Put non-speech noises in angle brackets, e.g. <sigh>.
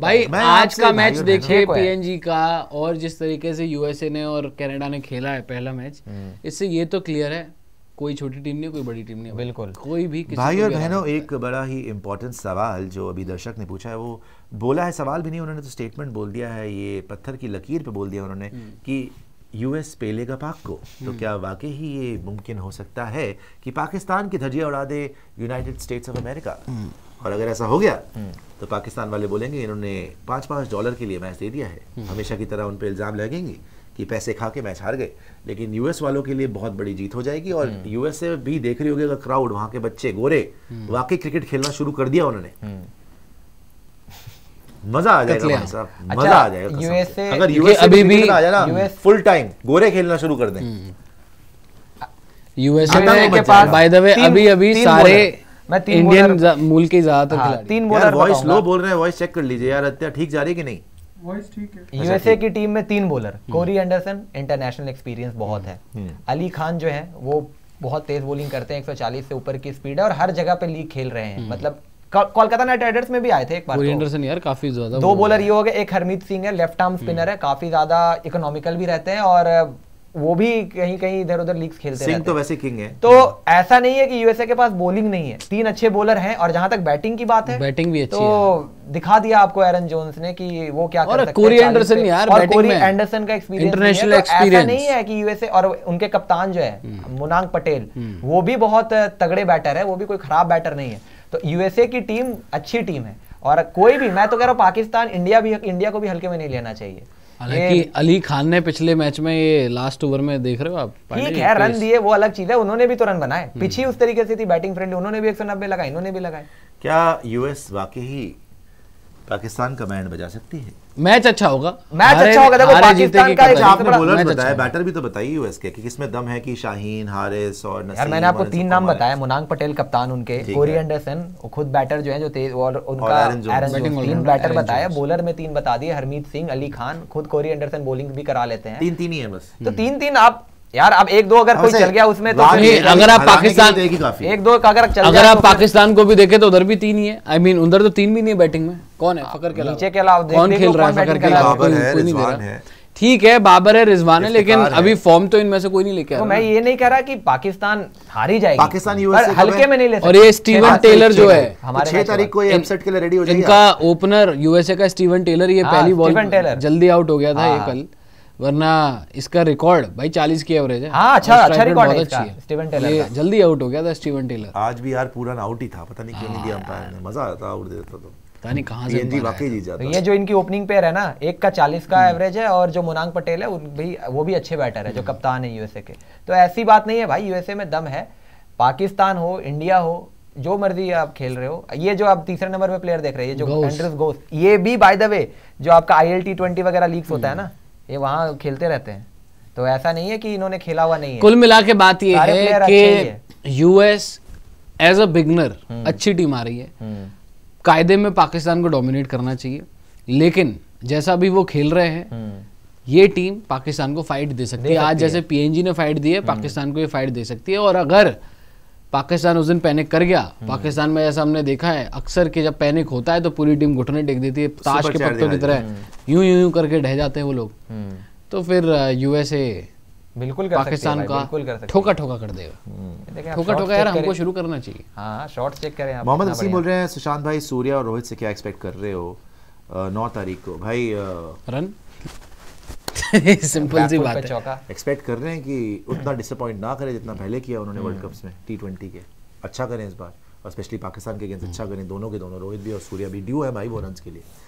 भाई आज का मैच देखिए पीएनजी का और जिस तरीके से यूएसए ने और कनाडा ने खेला है पहला मैच हम्म। इससे ये तो क्लियर है कोई छोटी टीम नहीं कोई बड़ी टीम नहीं बिल्कुल कोई भी किसी भाई और बहनों एक बड़ा ही इम्पोर्टेंट सवाल जो अभी दर्शक ने पूछा है वो बोला है सवाल भी नहीं उन्होंने तो स्टेटमेंट बोल दिया है ये पत्थर की लकीर पे बोल दिया उन्होंने हम्म। कि यूएस पेलेगा पाक को तो हम्म। क्या वाकई ही ये मुमकिन हो सकता है कि पाकिस्तान की धजिया उड़ा दे यूनाइटेड स्टेट्स ऑफ अमेरिका और अगर ऐसा हो गया हम्म। तो पाकिस्तान वाले बोलेंगे इन्होंने पाँच पाँच डॉलर के लिए मैच दे दिया है हम्म। हमेशा की तरह उन पर इल्ज़ाम लगेंगे कि पैसे खा के मैच हार गए लेकिन यूएस वालों के लिए बहुत बड़ी जीत हो जाएगी और हम्म। यूएसए भी देख रही होगी अगर क्राउड वहाँ के बच्चे गोरे वाकई क्रिकेट खेलना शुरू कर दिया उन्होंने मजा आ जाएगा साहब अच्छा, मजा आ जाएगा यूएसए अगर यूएसए अभी भी आ जाए फुल टाइम गोरे खेलना शुरू कर दें यूएसए के पास बाय द वे अभी अभी सारे मैं तीन इंडियन मूल के ज्यादातर हाँ, तीन बॉलर वॉइस लो बोल रहे हैं वॉइस चेक कर लीजिए यार अत्या ठीक जा रही है कि नहीं यूएसए अच्छा, की टीम में तीन bowler Corey Anderson international experience बहुत है हम्म। अली खान जो है वो बहुत तेज बॉलिंग करते हैं 140 से ऊपर की स्पीड है और हर जगह पे लीग खेल रहे हैं हम्म। मतलब कोलकाता नाइट राइडर्स में भी आए थे एक बार एंडरसन तो। यार काफी ज्यादा दो बॉलर ये हो गए एक हरमीत सिंह है लेफ्ट आर्म स्पिनर है काफी ज्यादा इकोनॉमिकल भी रहते हैं और वो भी कहीं कहीं इधर उधर लीग्स खेलते तो हैं तो वैसे किंग है तो ऐसा नहीं है कि यूएसए के पास बॉलिंग नहीं है तीन अच्छे बॉलर हैं और जहां तक बैटिंग की बात है बैटिंग भी अच्छी तो है। दिखा दिया आपको एरन जोन्स ने कि वो क्या और कर कोरी एंडरसन यार और कोरी एंडरसन का एक्सपीरियंस तो इंटरनेशनल नहीं है कि यूएसए और उनके कप्तान जो है मुनांग पटेल वो भी बहुत तगड़े बैटर है वो भी कोई खराब बैटर नहीं है तो यूएसए की टीम अच्छी टीम है और कोई भी मैं तो कह रहा हूँ पाकिस्तान इंडिया भी इंडिया को भी हल्के में नहीं लेना चाहिए हालांकि अली खान ने पिछले मैच में ये लास्ट ओवर में देख रहे हो आप ठीक है रन दिए वो अलग चीज है उन्होंने भी तो रन बनाए हम्म। पीछे उस तरीके से थी बैटिंग फ्रेंड उन्होंने भी एक सौ नब्बे लगाए इन्होंने भी लगाए क्या यूएस वाकई ही पाकिस्तान का कमांड बजा सकती है मैच अच्छा होगा मैच अच्छा होगा देखो पाकिस्तान का एक आपने बॉलर बताया बैटर भी तो बताइए यूएस के कि किसमें दम है कि शाहीन हारिस और नसीम यार मैंने आपको तीन नाम बताया मुनांग पटेल कप्तान उनके कोरी एंडरसन खुद बैटर जो है जो तेज और उनका एरन तीन बैटर बताया बॉलर में तीन बता दिए हरमीत सिंह अली खान खुद कोरी एंडरसन बॉलिंग भी करा लेते हैं तीन तीन ही है बस तो हम्म। तीन तीन आप यार अब एक दो अगर हाँ, कोई चल गया उसमें तो अगर आप पाकिस्तान तो एक दो अगर चल अगर आप तो पाकिस्तान को भी देखे तो उधर भी तीन ही है आई मीन उधर तो तीन भी नहीं है बैटिंग में कौन है फकर के नीचे के अलावा कौन खेल रहा है ठीक है बाबर है रिजवान है लेकिन अभी फॉर्म तो इनमें से कोई नहीं लेके आ तो रहा मैं ये नहीं कह रहा कि पाकिस्तान हार ही जाएगी पाकिस्तान पर हल्के में नहीं ले और ये स्टीवन टेलर जो है हमारे छह तारीख को एमसेट के लिए रेडी हो जाएगा इनका ओपनर यूएसए का स्टीवन टेलर ये हाँ, पहली बॉल जल्दी आउट हो गया था ये हाँ। कल वरना इसका रिकॉर्ड भाई चालीस की एवरेज है हाँ अच्छा अच्छा रिकॉर्ड है इसका स्टीवन टेलर जल्दी आउट हो गया था स्टीवन टेलर आज भी यार पूरा आउट ही था पता नहीं क्यों नहीं दिया अंपायर हाँ, ने मजा आता आउट देता तो पता नहीं से वाकई जीत जाता तो ये जो इनकी ओपनिंग पेयर है ना एक का चालीस का एवरेज हम्म। है और जो मोनांग पटेल है भी वो भी अच्छे बैटर है जो कप्तान है यूएसए के तो ऐसी बात नहीं है भाई यूएसए में दम है पाकिस्तान हो इंडिया हो जो मर्जी आप खेल रहे हो ये जो आप तीसरे नंबर पे प्लेयर देख रहे हैं ये जो एंड्रेस गोस ये भी बाय द वे जो आपका आई एल टी ट्वेंटी वगैरह लीग्स होता है ना ये वहाँ खेलते रहते हैं तो ऐसा नहीं है कि इन्होंने खेला हुआ नहीं है कुल मिला के बात ये है कि यूएस एज अ बिगनर अच्छी टीम आ रही है हम्म। कायदे में पाकिस्तान को डोमिनेट करना चाहिए लेकिन जैसा भी वो खेल रहे हैं हम्म। ये टीम पाकिस्तान को फाइट दे सकती है आज जैसे पीएनजी ने फाइट दी है हम्म। पाकिस्तान को ये फाइट दे सकती है और अगर पाकिस्तान उस दिन पैनिक कर गया हम्म। पाकिस्तान में जैसा हमने देखा है अक्सर के जब पैनिक होता है तो पूरी टीम घुटने टेक देती है ताश के पत्तों की तरह हम्म। यूं यूं यूं करके ढह जाते हैं वो लोग हम्म। तो फिर यूएसए uh, बिल्कुल कर पाकिस्तान का ठोका ठोका कर देगा ठोका ठोका यार हमको शुरू करना चाहिए हाँ शॉर्ट चेक करें मोहम्मद हसीम बोल रहे हैं सुशांत भाई सूर्या और रोहित से क्या एक्सपेक्ट कर रहे हो नौ तारीख को भाई रन <laughs> सिंपल सी बात है एक्सपेक्ट कर रहे हैं कि उतना डिसअपॉइंट ना करें जितना पहले किया उन्होंने वर्ल्ड हम्म। कप्स में टी ट्वेंटी के अच्छा करें इस बार और स्पेशली पाकिस्तान के अगेंस्ट अच्छा करें दोनों के दोनों रोहित भी और सूर्या भी ड्यू है भाई वो रन के लिए